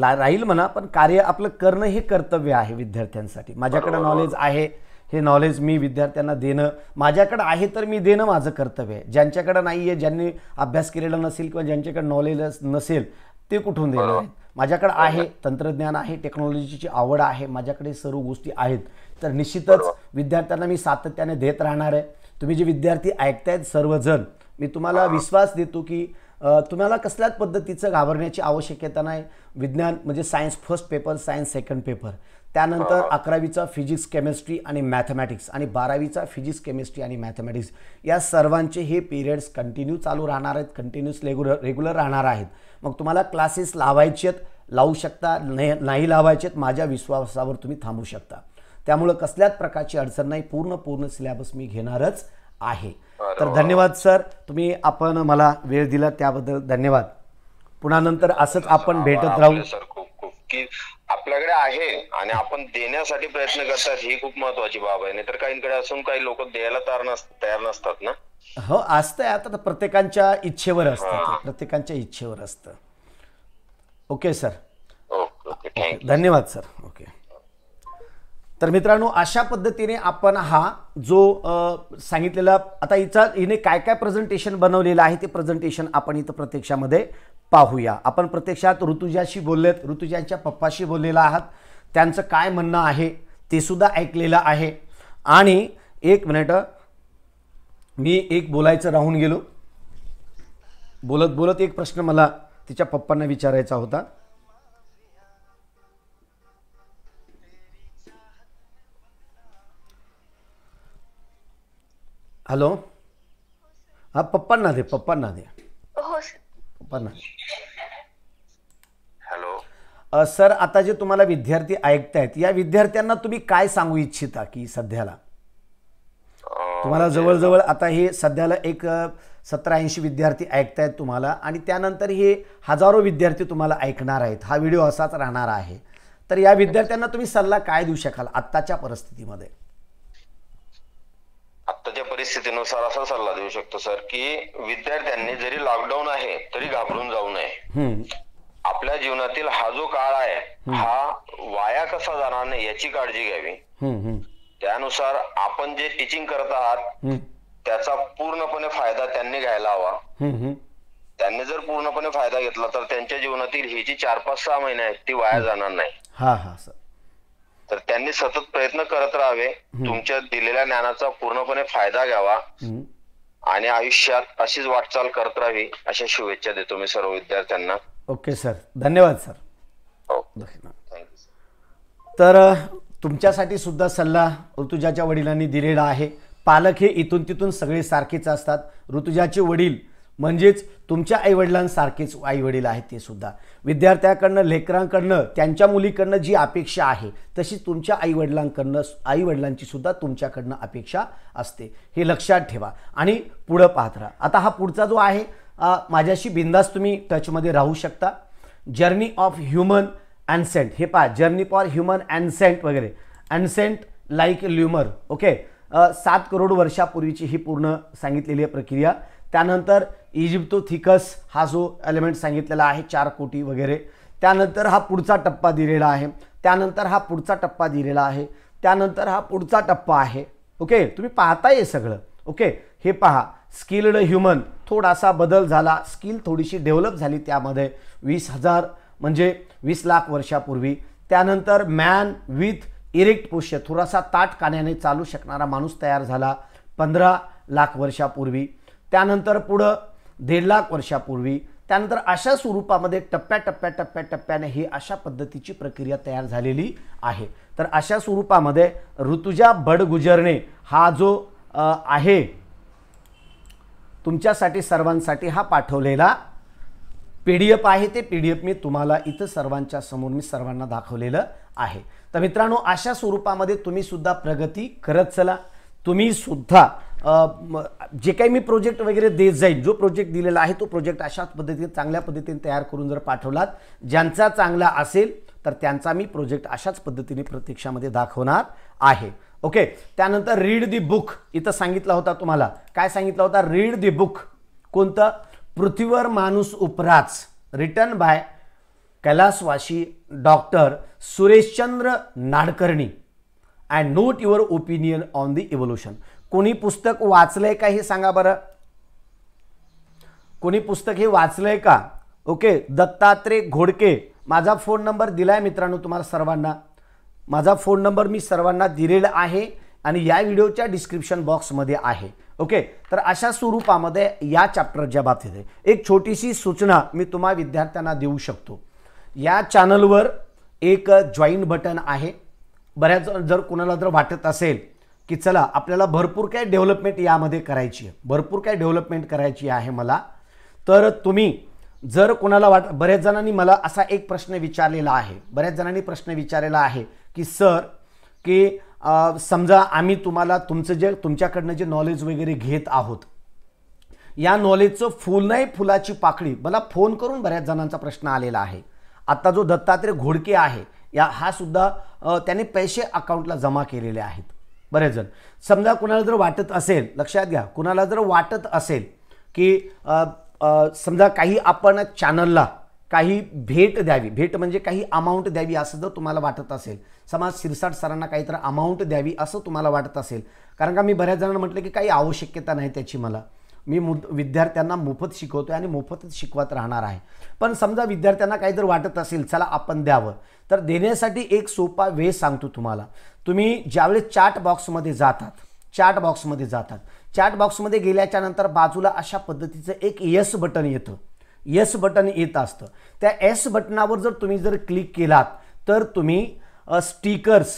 ला राहील म्हणा पण कार्य आपलं करणं हे कर्तव्य आहे विद्यार्थ्यांसाठी माझ्याकडे नॉलेज आहे हे नॉलेज मी विद्यार्थ्यांना देणं माझ्याकडं आहे तर मी देणं माझं कर्तव्य आहे ज्यांच्याकडं नाही आहे ज्यांनी अभ्यास केलेला नसेल किंवा ज्यांच्याकडे नॉलेज नसेल ते कुठून देणार आहे माझ्याकडे आहे तंत्रज्ञान आहे टेक्नॉलॉजीची आवड आहे माझ्याकडे सर्व गोष्टी आहेत तर निश्चितच विद्यार्थ्यांना मी सातत्याने देत राहणार आहे तुम्ही जे विद्यार्थी ऐकतायत सर्वजण मी तुम्हाला विश्वास देतो की तुम्हाला कसल्याच पद्धतीचं घाबरण्याची आवश्यकता नाही विज्ञान म्हणजे science first paper science second paper त्यानंतर अकरावीचा फिजिक्स केमिस्ट्री आणि मॅथमॅटिक्स आणि बारावीचा फिजिक्स केमिस्ट्री आणि मॅथमॅटिक्स या सर्वांचे हे पिरियड्स कंटिन्यू चालू राहणार आहेत कंटिन्यूस रेग्युलर रेग्युलर राहणार आहेत मग तुम्हाला क्लासेस लावायचे आहेत लावू शकता नाही लावायचे आहेत माझ्या विश्वासावर तुम्ही थांबू शकता त्यामुळं कसल्याच प्रकारची अडचण नाही पूर्ण पूर्ण सिलेबस मी घेणारच आहे तर धन्यवाद सर तुम्ही आपण मला वेळ दिला त्याबद्दल धन्यवाद पुन्हा नंतर असंच आपण भेटत राहू सर खूप खूप की आपल्याकडे आहे आणि आपण देण्यासाठी प्रयत्न करतात ही खूप महत्वाची बाब आहे नाहीतर काहींकडे असून काही लोक द्यायला तयार तयार नसतात ना हो असतंय आता प्रत्येकांच्या इच्छेवर असतं प्रत्येकांच्या इच्छेवर असतं ओके सर धन्यवाद सर ओके तर मित्रांनो अशा पद्धतीने आपण हा जो सांगितलेला आता हिचा हिने काय काय प्रेझेंटेशन बनवलेलं आहे ते प्रेझेंटेशन आपण इथं प्रत्यक्षामध्ये पाहूया आपण प्रत्यक्षात ऋतुजाशी बोललेत ऋतुजांच्या पप्पाशी बोललेला आहात त्यांचं काय म्हणणं आहे ते सुद्धा ऐकलेलं आहे आणि एक मिनिट मी एक बोलायचं राहून गेलो बोलत बोलत एक प्रश्न मला तिच्या पप्पांना विचारायचा होता हॅलो हां पप्पांना दे पप्पांना दे हॅलो सर आता जे तुम्हाला विद्यार्थी ऐकतायत या विद्यार्थ्यांना तुम्ही काय सांगू इच्छिता की सध्याला तुम्हाला म्हणजे जवळजवळ आता हे सध्याला एक सतरा ऐंशी विद्यार्थी ऐकतायत तुम्हाला आणि त्यानंतर हे हजारो विद्यार्थी तुम्हाला ऐकणार आहेत हा व्हिडिओ असाच राहणार आहे तर या विद्यार्थ्यांना तुम्ही सल्ला काय देऊ शकाल आत्ताच्या परिस्थितीमध्ये आत्ताच्या परिस्थितीनुसार असा सल्ला देऊ शकतो सर की विद्यार्थ्यांनी जरी लॉकडाऊन आहे तरी घाबरून जाऊ नये आपल्या जीवनातील हा जो काळ आहे हा वाया कसा जाणार नाही याची काळजी घ्यावी त्यानुसार आपण जे टीचिंग करत आहात त्याचा पूर्णपणे फायदा त्यांनी घ्यायला हवा त्यांनी जर पूर्णपणे फायदा घेतला तर त्यांच्या जीवनातील ही जी चार पाच सहा महिने आहेत ती वाया जाणार नाही हा हा सर तर त्यांनी सतत प्रयत्न करत राहावे तुमच्या दिलेल्या ज्ञानाचा पूर्णपणे फायदा घ्यावा आणि आयुष्यात अशीच वाटचाल करत राहावी अशा शुभेच्छा देतो मी सर्व विद्यार्थ्यांना ओके सर धन्यवाद सर हो. तर तुमच्यासाठी सुद्धा सल्ला ऋतुजाच्या वडिलांनी दिलेला आहे पालक हे इथून तिथून सगळे सारखेच असतात ऋतुजाचे वडील म्हणजेच तुमच्या आई वडिलांसारखेच आई वडील आहेत ते सुद्धा विद्यार्थ्याकडनं लेकरांकडनं त्यांच्या मुलीकडनं जी अपेक्षा आहे तशी तुमच्या आईवडिलांकडनं आईवडिलांची सुद्धा तुमच्याकडनं अपेक्षा असते हे लक्षात ठेवा आणि पुढं पाहत राहा आता हा पुढचा जो आहे माझ्याशी बिंदास तुम्ही टचमध्ये राहू शकता जर्नी ऑफ ह्युमन अँसेंट हे पहा जर्नी फॉर ह्युमन अँसेंट वगैरे अँसेंट लाईक ल्युमर ओके सात करोड वर्षापूर्वीची ही पूर्ण सांगितलेली आहे प्रक्रिया त्यानंतर इजिप्तोथिकस थिकस हा जो एलिमेंट सांगितलेला आहे चार कोटी वगैरे त्यानंतर हा पुढचा टप्पा दिलेला आहे त्यानंतर हा पुढचा टप्पा दिलेला आहे त्यानंतर हा पुढचा टप्पा आहे ओके तुम्ही पाहताय हे सगळं ओके हे पहा स्किल्ड ह्युमन थोडासा बदल झाला स्किल थोडीशी डेव्हलप झाली त्यामध्ये वीस हजार म्हणजे वीस लाख वर्षापूर्वी त्यानंतर मॅन विथ इरेक्ट पुष्य थोडासा ताट कान्याने चालू शकणारा माणूस तयार झाला पंधरा लाख वर्षापूर्वी त्यानंतर पुढं दीड लाख वर्षापूर्वी त्यानंतर अशा स्वरूपामध्ये टप्प्या टप्प्या टप्प्या टप्प्याने ही अशा पद्धतीची प्रक्रिया तयार झालेली आहे तर अशा स्वरूपामध्ये ऋतुजा बडगुजरणे हा जो आहे तुमच्यासाठी सर्वांसाठी हा पाठवलेला पी डी एफ आहे ते पी डी एफ मी तुम्हाला इथं सर्वांच्या समोर मी सर्वांना दाखवलेलं आहे तर मित्रांनो अशा स्वरूपामध्ये तुम्ही सुद्धा प्रगती करत चला तुम्ही सुद्धा जे काही मी प्रोजेक्ट वगैरे देत जाईल जो प्रोजेक्ट दिलेला आहे तो प्रोजेक्ट अशाच पद्धतीने चांगल्या पद्धतीने तयार करून जर पाठवलात ज्यांचा चांगला असेल तर त्यांचा मी प्रोजेक्ट अशाच पद्धतीने प्रतीक्षामध्ये दाखवणार आहे ओके त्यानंतर रीड दी बुक इथं सांगितला होता तुम्हाला काय सांगितला होता रीड दी बुक कोणतं पृथ्वीवर माणूस उपराच रिटर्न बाय कैलासवाशी doctor Sureshchandra Nadkarni and note your opinion on the evolution कोणी पुस्तक वाचलंय का हे सांगा बरं कोणी पुस्तक हे वाचलंय का ओके दत्तात्रय घोडके माझा फोन नंबर दिला आहे मित्रांनो तुम्हाला सर्वांना माझा फोन नंबर मी सर्वांना दिलेला आहे आणि या व्हिडिओच्या डिस्क्रिप्शन बॉक्समध्ये आहे ओके तर अशा स्वरूपामध्ये या चॅप्टरच्या बाबतीत आहे एक छोटीशी सूचना मी तुम्हा विद्यार्थ्यांना देऊ शकतो या चॅनलवर एक जॉईन बटन आहे बऱ्याच जर कोणाला जर वाटत असेल की चला आपल्याला भरपूर काय डेव्हलपमेंट यामध्ये करायची आहे भरपूर काय डेव्हलपमेंट करायची आहे मला तर तुम्ही जर कोणाला वाट बऱ्याच जणांनी मला असा एक प्रश्न विचारलेला आहे बऱ्याच जणांनी प्रश्न विचारलेला आहे की सर की समजा आम्ही तुम्हाला तुमचं जे तुमच्याकडनं जे नॉलेज वगैरे घेत आहोत या नॉलेजचं फुल नाही फुलाची पाकळी मला फोन करून बऱ्याच जणांचा प्रश्न आलेला आहे आत्ता जो दत्तात्रय घोडके आहे या हा सुद्धा त्याने पैसे अकाउंटला जमा केलेले आहेत बरेच जण समजा कुणाला जर वाटत असेल लक्षात घ्या कुणाला जर वाटत असेल की समजा काही आपण चॅनलला काही भेट द्यावी भेट म्हणजे काही अमाऊंट द्यावी असं जर तुम्हाला वाटत असेल समाज शिरसाट सरांना काहीतरी अमाऊंट द्यावी असं तुम्हाला वाटत असेल कारण का मी बऱ्याच जणांना म्हटलं की काही आवश्यकता नाही त्याची मला मी मु विद्यार्थ्यांना मोफत शिकवतो आणि मोफतच शिकवत राहणार आहे पण समजा विद्यार्थ्यांना काही जर वाटत असेल चला आपण द्यावं तर देण्यासाठी एक सोपा वे सांगतो तुम्हाला तुम्ही ज्यावेळेस चाट बॉक्समध्ये जातात चॅट बॉक्समध्ये जातात चॅट बॉक्समध्ये गेल्याच्यानंतर बाजूला अशा पद्धतीचं एक यस बटन येतं यस बटन येत असतं त्या एस बटनावर जर तुम्ही जर क्लिक केलात तर तुम्ही स्टिकर्स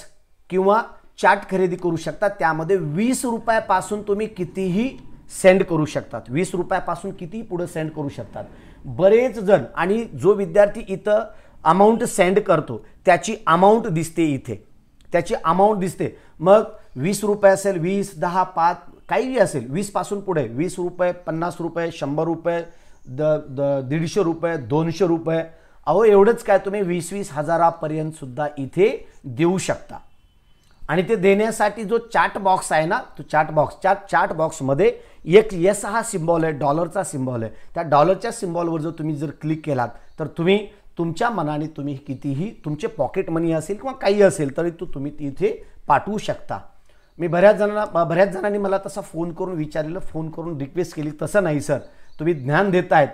किंवा चाट खरेदी करू शकता त्यामध्ये वीस रुपयापासून तुम्ही कितीही सेंड करू शकतात वीस रुपयापासून किती पुढं सेंड करू शकतात बरेच जण आणि जो विद्यार्थी इथं अमाऊंट सेंड करतो त्याची अमाऊंट दिसते इथे त्याची अमाऊंट दिसते मग वीस रुपये असेल वीस दहा पाच काहीही असेल वीसपासून पुढे वीस रुपये पन्नास रुपये शंभर रुपये द द दीडशे रुपये दोनशे रुपये अहो एवढंच काय तुम्ही वीस वीस हजारापर्यंतसुद्धा इथे देऊ शकता आणि ते देण्यासाठी जो चार्ट बॉक्स आहे ना तो चाट बॉक्स चाट चार्ट बॉक्समध्ये एक यस हा सिम्बॉल आहे डॉलरचा सिम्बॉल आहे त्या डॉलरच्या सिम्बॉलवर जर तुम्ही जर क्लिक केलात तर तुम्ही तुमच्या मनाने तुम्ही कितीही तुमचे पॉकेट मनी असेल किंवा काही असेल तरी तो तुम्ही तिथे पाठवू शकता मी बऱ्याच जणांना बऱ्याच जणांनी मला तसा फोन करून विचारलेलं फोन करून रिक्वेस्ट केली तसं नाही सर तुम्ही ज्ञान देत आहेत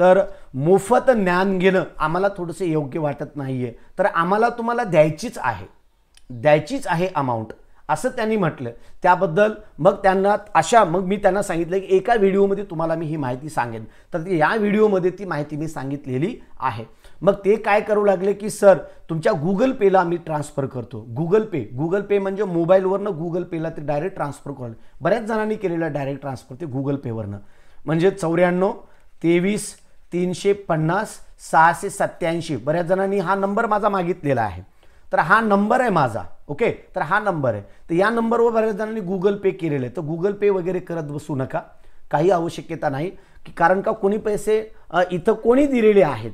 तर मोफत ज्ञान घेणं आम्हाला थोडंसं योग्य वाटत नाही आहे तर आम्हाला तुम्हाला द्यायचीच आहे द्यायचीच आहे अमाऊंट असं त्यांनी म्हटलं त्याबद्दल मग त्यांना अशा मग मी त्यांना सांगितलं की एका व्हिडिओमध्ये तुम्हाला मी ही माहिती सांगेन तर या व्हिडिओमध्ये ती माहिती मी सांगितलेली आहे मग ते काय करू लागले की सर तुमच्या गुगल पेला आम्ही ट्रान्सफर करतो गुगल पे गुगल पे म्हणजे मोबाईलवरनं गुगल पेला ते डायरेक्ट ट्रान्सफर करून बऱ्याच जणांनी केलेलं डायरेक्ट ट्रान्सफर ते गुगल पेवरनं म्हणजे चौऱ्याण्णव तेवीस तीनशे पन्नास सहाशे सत्त्याऐंशी बऱ्याच जणांनी हा नंबर माझा मागितलेला आहे तर हा नंबर आहे माझा ओके तर हा नंबर आहे तर या नंबरवर बऱ्याच जणांनी गुगल पे केलेलं आहे तर गुगल पे वगैरे करत बसू नका काही आवश्यकता नाही की कारण का कोणी पैसे इथं कोणी दिलेले आहेत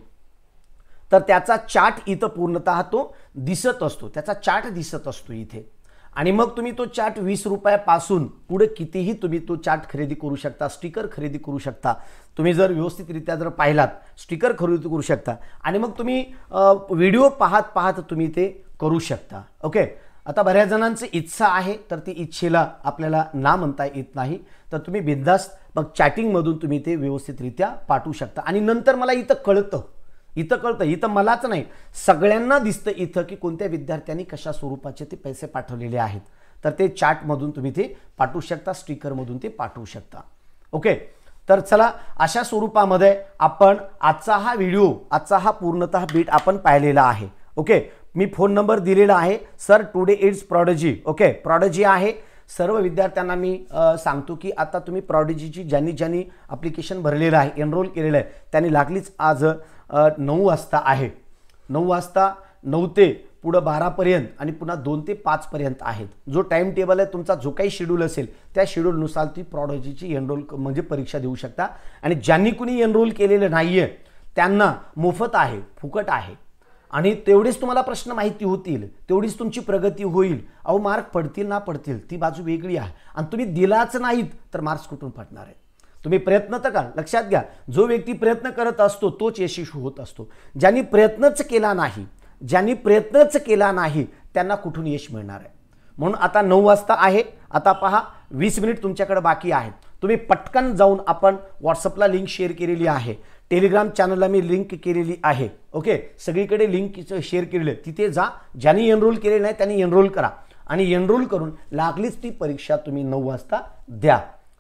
तर त्याचा चाट इथं पूर्णतः तो दिसत असतो त्याचा चाट दिसत असतो इथे आणि मग तुम्ही तो चार्ट वीस रुपयापासून पुढे कितीही तुम्ही तो चार्ट खरेदी करू शकता स्टिकर खरेदी करू शकता तुम्ही जर व्यवस्थितरित्या जर पाहिलात स्टिकर खरेदी करू शकता आणि मग तुम्ही व्हिडिओ पाहत पाहत तुम्ही ते करू शकता ओके आता बऱ्याच जणांची इच्छा आहे तर ती इच्छेला आपल्याला ना म्हणता येत नाही तर तुम्ही बिंदास्त मग चॅटिंगमधून तुम्ही ते व्यवस्थितरित्या पाठवू शकता आणि नंतर मला इथं कळतं इथं कळतं इथं मलाच नाही सगळ्यांना दिसतं इथं की कोणत्या विद्यार्थ्यांनी कशा स्वरूपाचे ते पैसे पाठवलेले आहेत तर ते चॅटमधून तुम्ही ते पाठवू शकता स्टिकरमधून ते पाठवू शकता ओके तर चला अशा स्वरूपामध्ये आपण आजचा हा व्हिडिओ आजचा हा पूर्णतः बीट आपण पाहिलेला आहे ओके मी फोन नंबर दिलेला आहे sir today it's prodigy okay prodigy आहे सर्व विद्यार्थ्यांना मी सांगतो की आता तुम्ही प्रॉडजीची ज्यांनी ज्यांनी अप्लिकेशन भरलेलं आहे एनरोल केलेलं आहे त्यांनी लागलीच आज नऊ वाजता आहे नऊ वाजता नऊ ते पुढं बारापर्यंत आणि पुन्हा दोन ते पाचपर्यंत आहेत जो टाईम टेबल आहे तुमचा जो काही शेड्यूल असेल त्या शेड्यूलनुसार ती प्रॉडॉजीची एनरोल म्हणजे परीक्षा देऊ शकता आणि ज्यांनी कुणी एनरोल केलेलं नाही आहे त्यांना मोफत आहे फुकट आहे आणि तेवढेच तुम्हाला प्रश्न माहिती होतील तेवढीच तुमची प्रगती होईल अहो मार्क पडतील ना पडतील ती बाजू वेगळी आहे आणि तुम्ही दिलाच नाहीत तर मार्क्स कुठून पडणार आहेत तुम्ही प्रयत्न तर का लक्षात घ्या जो व्यक्ती प्रयत्न करत असतो तोच यशस्वी होत असतो ज्यांनी प्रयत्नच केला नाही ज्यांनी प्रयत्नच केला नाही त्यांना कुठून यश मिळणार आहे म्हणून आता नऊ वाजता आहे आता पहा वीस मिनिट तुमच्याकडे बाकी आहेत तुम्ही पटकन जाऊन आपण व्हॉट्सअपला लिंक शेअर केलेली आहे टेलिग्राम चॅनलला मी लिंक केलेली आहे ओके सगळीकडे लिंक शेअर केलेली आहे तिथे जा ज्यांनी एनरोल केले नाही त्यांनी एनरोल करा आणि एनरोल करून लागलीच ती परीक्षा तुम्ही नऊ वाजता द्या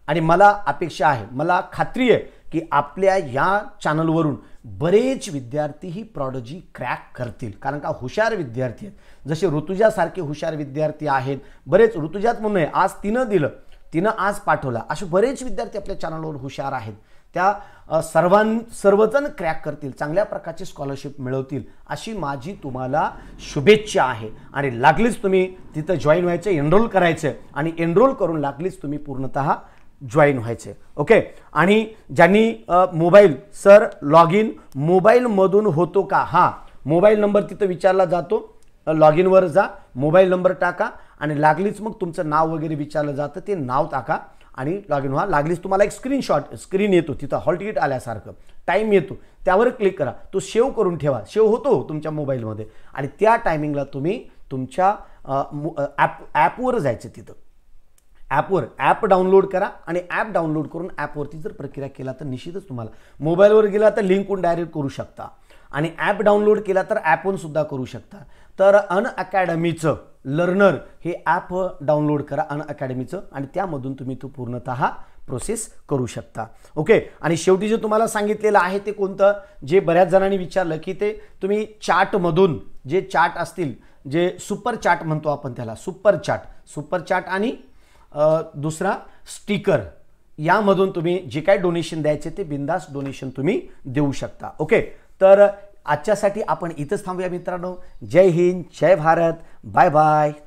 आणि मला अपेक्षा आहे मला खात्री आहे की आपल्या या चॅनलवरून बरेच विद्यार्थी ही प्रॉडजी क्रॅक करतील कारण का हुशार विद्यार्थी आहेत जसे ऋतुजासारखे हुशार विद्यार्थी आहेत बरेच ऋतुजात म्हणून आज तिनं दिलं तिनं आज पाठवलं असे बरेच विद्यार्थी आपल्या चॅनलवर हुशार आहेत त्या सर्वां सर्वजण क्रॅक करतील चांगल्या प्रकारची स्कॉलरशिप मिळवतील अशी माझी तुम्हाला शुभेच्छा आहे आणि लागलीच तुम्ही तिथं जॉईन व्हायचं एनरोल करायचं आणि एनरोल करून लागलीच तुम्ही पूर्णतः जॉईन व्हायचे ओके आणि ज्यांनी मोबाईल सर लॉग इन मोबाईलमधून होतो का हा मोबाईल नंबर तिथं विचारला जातो लॉग इनवर जा मोबाईल नंबर टाका आणि लागलीच मग तुमचं नाव वगैरे विचारलं जातं ते नाव टाका आणि लॉग इन व्हा लागलीच तुम्हाला एक स्क्रीनशॉट स्क्रीन येतो तिथं हॉल तिकीट आल्यासारखं टाईम येतो त्यावर क्लिक करा तो सेव्ह करून ठेवा सेव्ह होतो तुमच्या मोबाईलमध्ये आणि त्या टायमिंगला तुम्ही तुमच्या ॲप ॲपवर जायचं तिथं ॲपवर ॲप डाउनलोड करा आणि ॲप डाउनलोड करून ॲपवरती जर प्रक्रिया केला तर निश्चितच तुम्हाला मोबाईलवर गेला तर लिंकून डायरेक्ट करू शकता आणि ॲप डाउनलोड केला तर ॲपवरून सुद्धा करू शकता तर अन अकॅडमीचं लर्नर हे ॲप डाउनलोड करा अन अकॅडमीचं आणि त्यामधून तुम्ही तो पूर्णतः प्रोसेस करू शकता ओके आणि शेवटी जे तुम्हाला सांगितलेलं आहे ते कोणतं जे बऱ्याच जणांनी विचारलं की ते तुम्ही चार्टमधून जे चार्ट असतील जे सुपर चार्ट म्हणतो आपण त्याला सुपर चार्ट सुपर चार्ट आणि दुसरा स्टिकर यामधून तुम्ही जे काय डोनेशन द्यायचे ते बिंदास डोनेशन तुम्ही देऊ शकता ओके तर आजच्यासाठी आपण इथंच थांबूया मित्रांनो जय हिंद जय भारत बाय बाय